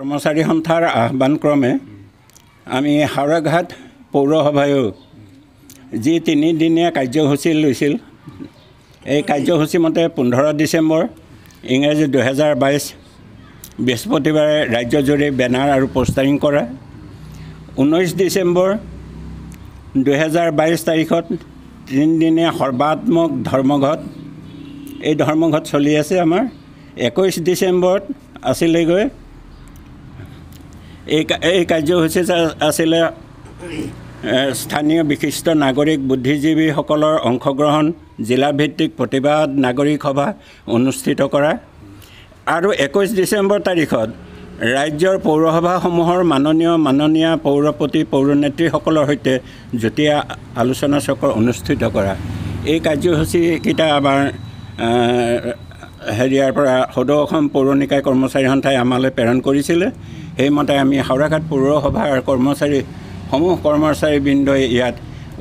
কৰ্মচাৰী সন্থাৰ আহ্বানক্ৰমে আমি হাওৰাঘাট পৌৰসভায়ো যি তিনিদিনীয়া কাৰ্যসূচী লৈছিল এই কাৰ্যসূচীমতে পোন্ধৰ ডিচেম্বৰ ইংৰাজী দুহেজাৰ বাইছ বৃহস্পতিবাৰে ৰাজ্যজুৰি বেনাৰ আৰু পষ্টাৰিং কৰা ঊনৈছ ডিচেম্বৰ দুহেজাৰ বাইছ তাৰিখত তিনিদিনীয়া সৰ্বাত্মক ধৰ্মঘট এই ধৰ্মঘট চলি আছে আমাৰ একৈছ ডিচেম্বৰত আছিলেগৈ এই এই কাৰ্যসূচী আছিলে স্থানীয় বিশিষ্ট নাগৰিক বুদ্ধিজীৱীসকলৰ অংশগ্ৰহণ জিলাভিত্তিক প্ৰতিবাদ নাগৰিক সভা অনুষ্ঠিত কৰা আৰু একৈছ ডিচেম্বৰ তাৰিখত ৰাজ্যৰ পৌৰসভাসমূহৰ মাননীয় মাননীয়া পৌৰপতি পৌৰনেত্ৰীসকলৰ সৈতে যুটীয়া আলোচনা চক্ৰ অনুষ্ঠিত কৰা এই কাৰ্যসূচীকেইটা আমাৰ হেৰিয়াৰ পৰা সদৌ অসম পৌৰ নিকায় কৰ্মচাৰী সন্থাই আমালৈ প্ৰেৰণ কৰিছিলে সেইমতে আমি হাওৰাঘাট পৌৰসভাৰ কৰ্মচাৰী সমূহ কৰ্মচাৰীবৃন্দই ইয়াত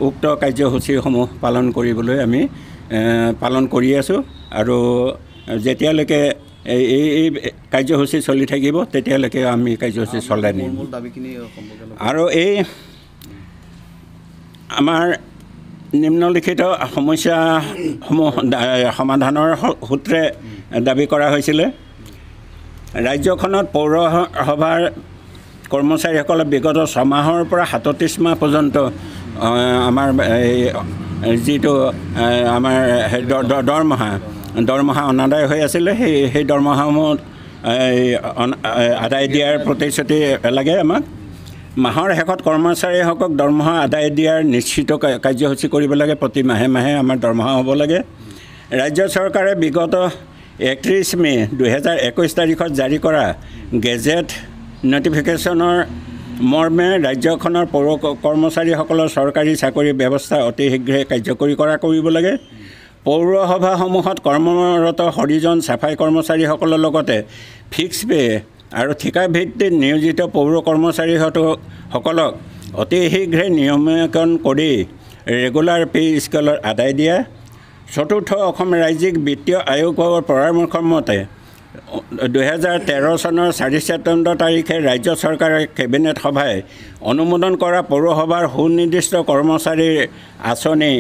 উক্ত কাৰ্যসূচীসমূহ পালন কৰিবলৈ আমি পালন কৰি আছোঁ আৰু যেতিয়ালৈকে এই এই কাৰ্যসূচী চলি থাকিব তেতিয়ালৈকে আমি কাৰ্যসূচী চলাই নিম আৰু এই আমাৰ নিম্নলিখিত সমস্যাসমূহ সমাধানৰ সূত্ৰে দাবী কৰা হৈছিলে ৰাজ্যখনত পৌৰসভাৰ কৰ্মচাৰীসকলে বিগত ছমাহৰ পৰা সাতত্ৰিছ মাহ পৰ্যন্ত আমাৰ এই যিটো আমাৰ দৰমহা দৰমহা অনাদায় হৈ আছিলে সেই সেই দৰমহাসমূহ আদায় দিয়াৰ প্ৰতিশ্ৰুতি লাগে আমাক মাহৰ শেষত কৰ্মচাৰীসকলক দৰমহা আদায় দিয়াৰ নিশ্চিত কাৰ্যসূচী কৰিব লাগে প্ৰতি মাহে মাহে আমাৰ দৰমহা হ'ব লাগে ৰাজ্য চৰকাৰে বিগত একত্ৰিছ মে' দুহেজাৰ একৈছ তাৰিখত জাৰি কৰা গেজেট ন'টিফিকেশ্যনৰ মৰ্মে ৰাজ্যখনৰ পৌৰ কৰ্মচাৰীসকলৰ চৰকাৰী চাকৰি ব্যৱস্থা অতি শীঘ্ৰে কাৰ্যকৰী কৰা কৰিব লাগে পৌৰসভাসমূহত কৰ্মৰত হৰিজন চাফাই কৰ্মচাৰীসকলৰ লগতে ফিক্স পে' আৰু ঠিকাভিত্তিত নিয়োজিত পৌৰ কৰ্মচাৰীসকলক অতি শীঘ্ৰে নিয়মীয়কৰণ কৰি ৰেগুলাৰ পে' স্কেলৰ আদায় দিয়া চতুৰ্থ অসম ৰাজ্যিক বিত্তীয় আয়োগৰ পৰামৰ্শ মতে দুহেজাৰ তেৰ চনৰ চাৰি ছেপ্টেম্বৰ তাৰিখে ৰাজ্য চৰকাৰে কেবিনেট সভাই অনুমোদন কৰা পৌৰসভাৰ সুনিৰ্দিষ্ট কৰ্মচাৰীৰ আঁচনি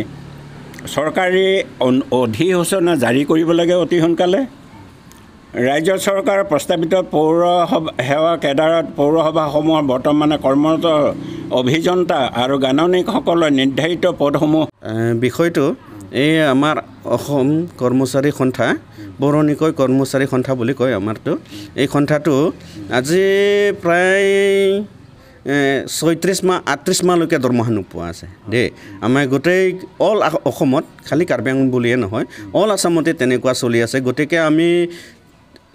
চৰকাৰী অধিসূচনা জাৰি কৰিব লাগে অতি সোনকালে ৰাজ্য চৰকাৰে প্ৰস্তাৱিত পৌৰসভা সেৱা কেডাৰত পৌৰসভাসমূহৰ বৰ্তমানে কৰ্মৰত অভিযন্তা আৰু গাণনিকসকলৰ নিৰ্ধাৰিত পদসমূহ বিষয়টো এই আমাৰ অসম কৰ্মচাৰী সন্থা বৰণিকৈ কৰ্মচাৰী সন্থা বুলি কয় আমাৰতো এই সন্থাটো আজি প্ৰায় ছয়ত্ৰিছ মাহ আঠত্ৰিছ মাহলৈকে দৰমহা নোপোৱা আছে দেই আমাৰ গোটেই অল অসমত খালী কাৰ্বি আংলং বুলিয়ে নহয় অল আছামতে তেনেকুৱা চলি আছে গতিকে আমি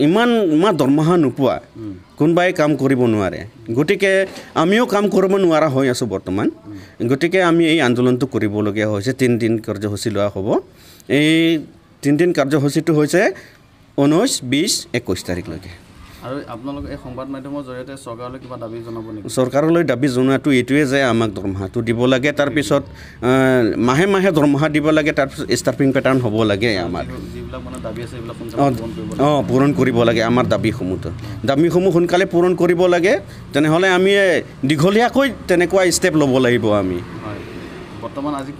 ইমান মা দৰমহা নোপোৱা কোনোবাই কাম কৰিব নোৱাৰে গতিকে আমিও কাম কৰিব নোৱাৰা হৈ আছোঁ বৰ্তমান গতিকে আমি এই আন্দোলনটো কৰিবলগীয়া হৈছে তিনিদিন কাৰ্যসূচী লোৱা হ'ব এই তিনিদিন কাৰ্যসূচীটো হৈছে ঊনৈছ বিছ একৈছ তাৰিখলৈকে আৰু আপোনালোকে চৰকাৰলৈ দাবী চৰকাৰলৈ দাবী জনোৱাটো এইটোৱে যে আমাক দৰমহাটো দিব লাগে তাৰপিছত মাহে মাহে দৰমহা দিব লাগে তাৰপিছত ষ্টাফিং পেটাৰ্ণ হ'ব লাগে আমাৰ অঁ পূৰণ কৰিব লাগে আমাৰ দাবীসমূহটো দাবীসমূহ সোনকালে পূৰণ কৰিব লাগে তেনেহ'লে আমি দীঘলীয়াকৈ তেনেকুৱা ষ্টেপ ল'ব লাগিব আমি আজি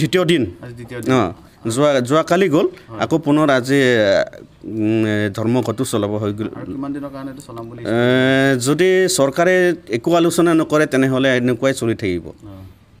দ্বিতীয় দিন দ্বিতীয় দিন অঁ যোৱা যোৱাকালি গ'ল আকৌ পুনৰ আজি ধৰ্মঘটো চলাব হৈ গ'ল যদি চৰকাৰে একো আলোচনা নকৰে তেনেহ'লে এনেকুৱাই চলি থাকিব